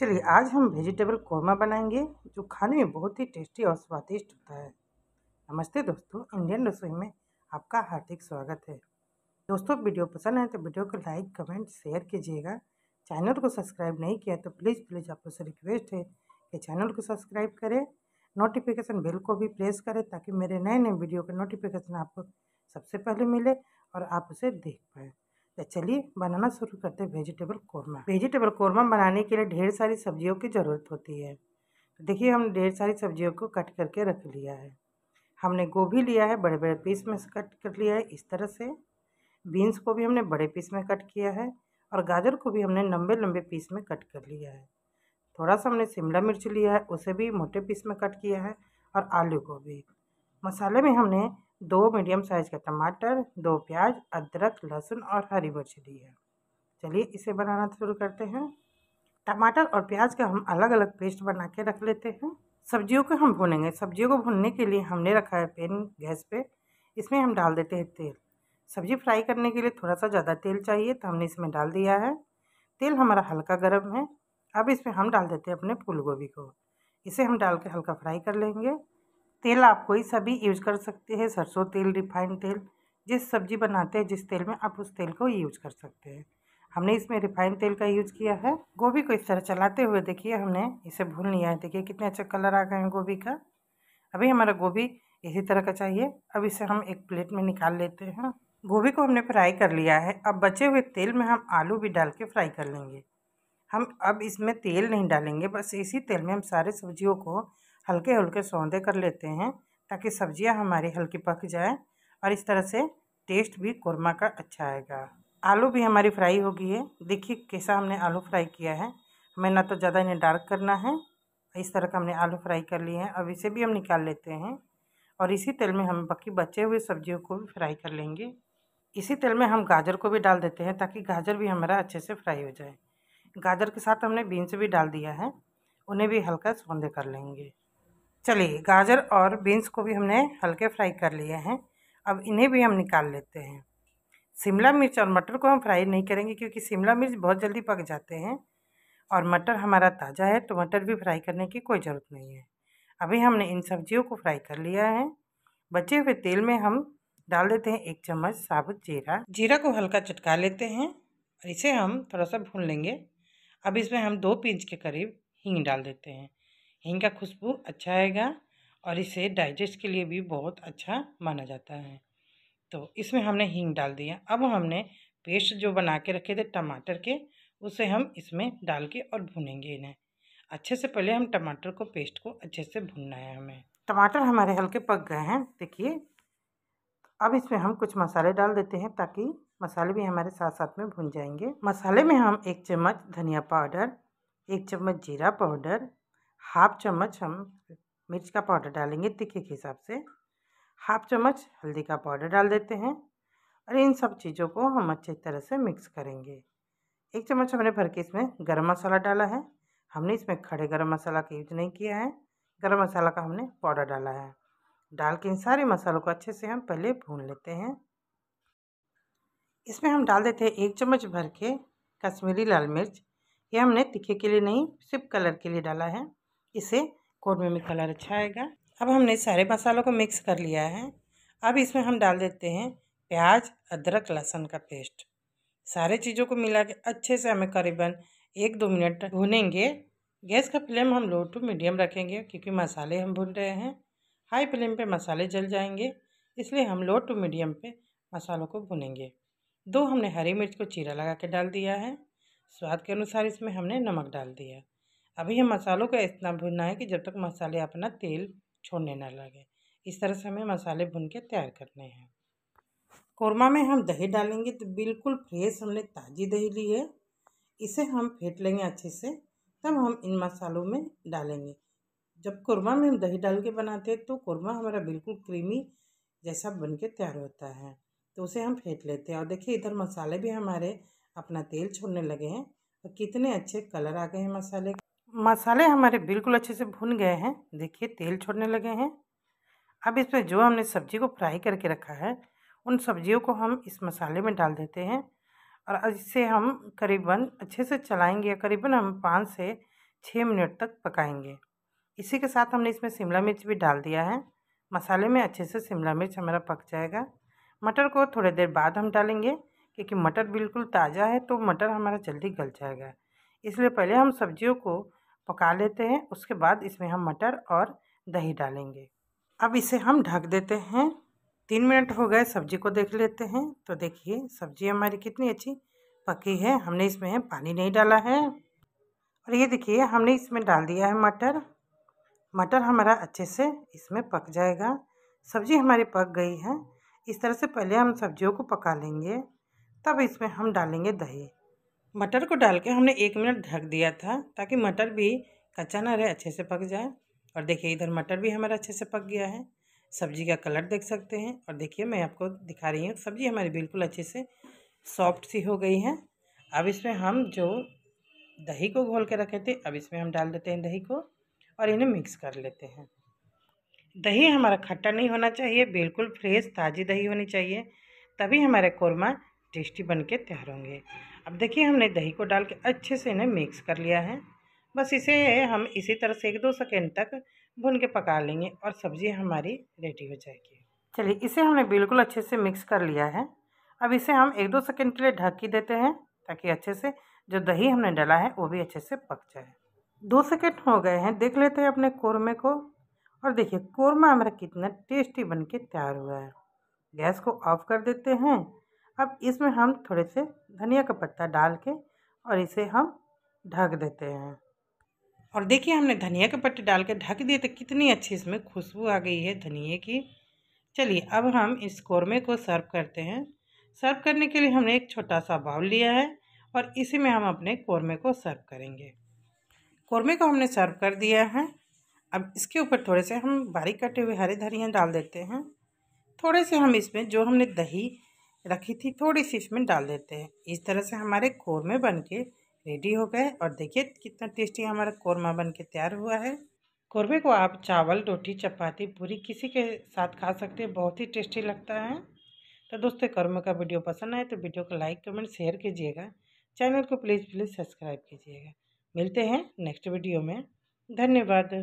चलिए आज हम वेजिटेबल कौरमा बनाएंगे जो खाने में बहुत ही टेस्टी और स्वादिष्ट होता है नमस्ते दोस्तों इंडियन रसोई में आपका हार्दिक स्वागत है दोस्तों वीडियो पसंद आए तो वीडियो को लाइक कमेंट शेयर कीजिएगा चैनल को सब्सक्राइब नहीं किया तो प्लीज़ प्लीज़ आप से रिक्वेस्ट है कि चैनल को सब्सक्राइब करें नोटिफिकेशन बिल को भी प्रेस करें ताकि मेरे नए नए वीडियो का नोटिफिकेशन आपको सबसे पहले मिले और आप उसे देख पाएँ तो चलिए बनाना शुरू करते हैं वेजिटेबल कौरमा वेजिटेबल कौरमा बनाने के लिए ढेर सारी सब्जियों की ज़रूरत होती है तो देखिए हमने ढेर सारी सब्जियों को कट करके रख लिया है हमने गोभी लिया है बड़े बड़े पीस में कट कर लिया है इस तरह से बीन्स को भी हमने बड़े पीस में कट किया है और गाजर को भी हमने लंबे लंबे पीस में कट कर लिया है थोड़ा सा हमने शिमला मिर्च लिया है उसे भी मोटे पीस में कट किया है और आलू को भी मसाले में हमने दो मीडियम साइज़ का टमाटर दो प्याज अदरक लहसुन और हरी मिर्च ली है चलिए इसे बनाना शुरू करते हैं टमाटर और प्याज का हम अलग अलग पेस्ट बना के रख लेते हैं सब्जियों को हम भूनेंगे सब्जियों को भूनने के लिए हमने रखा है पेन गैस पे इसमें हम डाल देते हैं तेल सब्जी फ्राई करने के लिए थोड़ा सा ज़्यादा तेल चाहिए तो हमने इसमें डाल दिया है तेल हमारा हल्का गर्म है अब इसमें हम डाल देते हैं अपने फूल गोभी को इसे हम डाल के हल्का फ्राई कर लेंगे तेल आप कोई सा भी यूज़ कर सकते हैं सरसों तेल रिफाइंड तेल जिस सब्जी बनाते हैं जिस तेल में आप उस तेल को यूज़ कर सकते हैं हमने इसमें रिफाइंड तेल का यूज़ किया है गोभी को इस तरह चलाते हुए देखिए हमने इसे भून लिया है देखिए कितने अच्छे कलर आ गए हैं गोभी का अभी हमारा गोभी इसी तरह का चाहिए अब इसे हम एक प्लेट में निकाल लेते हैं गोभी को हमने फ्राई कर लिया है अब बचे हुए तेल में हम आलू भी डाल के फ्राई कर लेंगे हम अब इसमें तेल नहीं डालेंगे बस इसी तेल में हम सारे सब्जियों को हल्के हल्के सौंदे कर लेते हैं ताकि सब्जियां हमारी हल्की पक जाए और इस तरह से टेस्ट भी कोरमा का अच्छा आएगा आलू भी हमारी फ्राई हो गई है देखिए कैसा हमने आलू फ्राई किया है हमें ना तो ज़्यादा इन्हें डार्क करना है इस तरह का हमने आलू फ्राई कर लिए हैं अब इसे भी हम निकाल लेते हैं और इसी तेल में हम बाकी बचे हुए सब्जियों को भी फ्राई कर लेंगे इसी तेल में हम गाजर को भी डाल देते हैं ताकि गाजर भी हमारा अच्छे से फ्राई हो जाए गाजर के साथ हमने बीन्स भी डाल दिया है उन्हें भी हल्का सौंधे कर लेंगे चलिए गाजर और बीन्स को भी हमने हल्के फ्राई कर लिए हैं अब इन्हें भी हम निकाल लेते हैं शिमला मिर्च और मटर को हम फ्राई नहीं करेंगे क्योंकि शिमला मिर्च बहुत जल्दी पक जाते हैं और मटर हमारा ताज़ा है तो मटर भी फ्राई करने की कोई ज़रूरत नहीं है अभी हमने इन सब्जियों को फ्राई कर लिया है बचे हुए तेल में हम डाल देते हैं एक चम्मच साबुत जीरा जीरा को हल्का चटका लेते हैं और इसे हम थोड़ा सा भून लेंगे अब इसमें हम दो पिंच के करीब हींग डाल देते हैं हींग का खुशबू अच्छा आएगा और इसे डाइजेस्ट के लिए भी बहुत अच्छा माना जाता है तो इसमें हमने हींग डाल दिया अब हमने पेस्ट जो बना के रखे थे टमाटर के उसे हम इसमें डाल के और भूनेंगे इन्हें अच्छे से पहले हम टमाटर को पेस्ट को अच्छे से भूनना है हमें टमाटर हमारे हल्के पक गए हैं देखिए अब इसमें हम कुछ मसाले डाल देते हैं ताकि मसाले भी हमारे साथ साथ में भून जाएंगे मसाले में हम एक चम्मच धनिया पाउडर एक चम्मच जीरा पाउडर हाफ चम्मच हम मिर्च का पाउडर डालेंगे तीखे के हिसाब से हाफ चम्मच हल्दी का पाउडर डाल देते हैं और इन सब चीज़ों को हम अच्छे तरह से मिक्स करेंगे एक चम्मच हमने भर के इसमें गर्म मसाला डाला है हमने इसमें खड़े गर्म मसाला का यूज नहीं किया है गर्म मसाला का हमने पाउडर डाला है डाल के इन सारे मसालों को अच्छे से हम पहले भून लेते हैं इसमें हम डाल देते हैं एक चम्मच भर के कश्मीरी लाल मिर्च ये हमने तीखे के लिए नहीं सिर्फ कलर के लिए डाला है इसे कोट में कलर अच्छा आएगा अब हमने सारे मसालों को मिक्स कर लिया है अब इसमें हम डाल देते हैं प्याज अदरक लहसुन का पेस्ट सारे चीज़ों को मिला के अच्छे से हमें करीबन एक दो मिनट भुनेंगे गैस का फ्लेम हम लो टू मीडियम रखेंगे क्योंकि मसाले हम भून रहे हैं हाई फ्लेम पे मसाले जल जाएंगे इसलिए हम लो टू मीडियम पे मसालों को भुनेंगे दो हमने हरी मिर्च को चीरा लगा के डाल दिया है स्वाद के अनुसार इसमें हमने नमक डाल दिया अभी हम मसालों को इतना भुनना है कि जब तक मसाले अपना तेल छोड़ने ना लगे इस तरह से हमें मसाले भुन के तैयार करने हैं कोरमा में हम दही डालेंगे तो बिल्कुल फ्रेश हमने ताज़ी दही ली है इसे हम फेंट लेंगे अच्छे से तब हम इन मसालों में डालेंगे जब कोरमा में हम दही डाल के बनाते हैं तो कोरमा हमारा बिल्कुल क्रीमी जैसा बन के तैयार होता है तो उसे हम फेंट लेते हैं और देखिए इधर मसाले भी हमारे अपना तेल छोड़ने लगे हैं और तो कितने अच्छे कलर आ गए हैं मसाले मसाले हमारे बिल्कुल अच्छे से भुन गए हैं देखिए तेल छोड़ने लगे हैं अब इसमें जो हमने सब्जी को फ्राई करके रखा है उन सब्जियों को हम इस मसाले में डाल देते हैं और इसे हम करीबन अच्छे से चलाएंगे करीबन हम पाँच से छः मिनट तक पकाएंगे इसी के साथ हमने इसमें शिमला मिर्च भी डाल दिया है मसाले में अच्छे से शिमला मिर्च हमारा पक जाएगा मटर को थोड़ी देर बाद हम डालेंगे क्योंकि मटर बिल्कुल ताज़ा है तो मटर हमारा जल्दी गल जाएगा इसलिए पहले हम सब्जियों को पका लेते हैं उसके बाद इसमें हम मटर और दही डालेंगे अब इसे हम ढक देते हैं तीन मिनट हो गए सब्जी को देख लेते हैं तो देखिए सब्जी हमारी कितनी अच्छी पकी है हमने इसमें पानी नहीं डाला है और ये देखिए हमने इसमें डाल दिया है मटर मटर हमारा अच्छे से इसमें पक जाएगा सब्जी हमारी पक गई है इस तरह से पहले हम सब्जियों को पका लेंगे तब इसमें हम डालेंगे दही मटर को डाल के हमने एक मिनट ढक दिया था ताकि मटर भी कच्चा ना रहे अच्छे से पक जाए और देखिए इधर मटर भी हमारा अच्छे से पक गया है सब्जी का कलर देख सकते हैं और देखिए मैं आपको दिखा रही हूँ सब्जी हमारी बिल्कुल अच्छे से सॉफ्ट सी हो गई है अब इसमें हम जो दही को घोल के रखे थे अब इसमें हम डाल देते हैं दही को और इन्हें मिक्स कर लेते हैं दही हमारा खट्टा नहीं होना चाहिए बिल्कुल फ्रेश ताज़ी दही होनी चाहिए तभी हमारे कौरमा टेस्टी बन के तैयार होंगे अब देखिए हमने दही को डाल के अच्छे से इन्हें मिक्स कर लिया है बस इसे हम इसी तरह से एक दो सेकेंड तक भून के पका लेंगे और सब्ज़ी हमारी रेडी हो जाएगी चलिए इसे हमने बिल्कुल अच्छे से मिक्स कर लिया है अब इसे हम एक दो सेकेंड के लिए ढक ही देते हैं ताकि अच्छे से जो दही हमने डाला है वो भी अच्छे से पक जाए दो सेकेंड हो गए हैं देख लेते हैं अपने कोरमे को और देखिए कोरमा हमारा कितना टेस्टी बन के तैयार हुआ है गैस को ऑफ कर देते हैं अब इसमें हम थोड़े से धनिया का पत्ता डाल के और इसे हम ढक देते हैं और देखिए हमने धनिया के पत्ते डाल के ढक दिए तो कितनी अच्छी इसमें खुशबू आ गई है धनिए की चलिए अब हम इस कौरमे को सर्व करते हैं सर्व करने के लिए हमने एक छोटा सा बाउल लिया है और इसी में हम अपने कौरमे को सर्व करेंगे कौरमे को हमने सर्व कर दिया है अब इसके ऊपर थोड़े से हम बारीक कटे हुए हरे धनिया डाल देते हैं थोड़े से हम इसमें जो हमने दही रखी थी थोड़ी सी इसमें डाल देते हैं इस तरह से हमारे कौरमे बन के रेडी हो गए और देखिए कितना टेस्टी हमारा कौरमा बन के तैयार हुआ है कौरमे को आप चावल रोटी चपाती पूरी किसी के साथ खा सकते हैं बहुत ही टेस्टी लगता है तो दोस्तों कौरमे का वीडियो पसंद आए तो वीडियो को लाइक कमेंट शेयर कीजिएगा चैनल को प्लीज़ प्लीज़ सब्सक्राइब कीजिएगा मिलते हैं नेक्स्ट वीडियो में धन्यवाद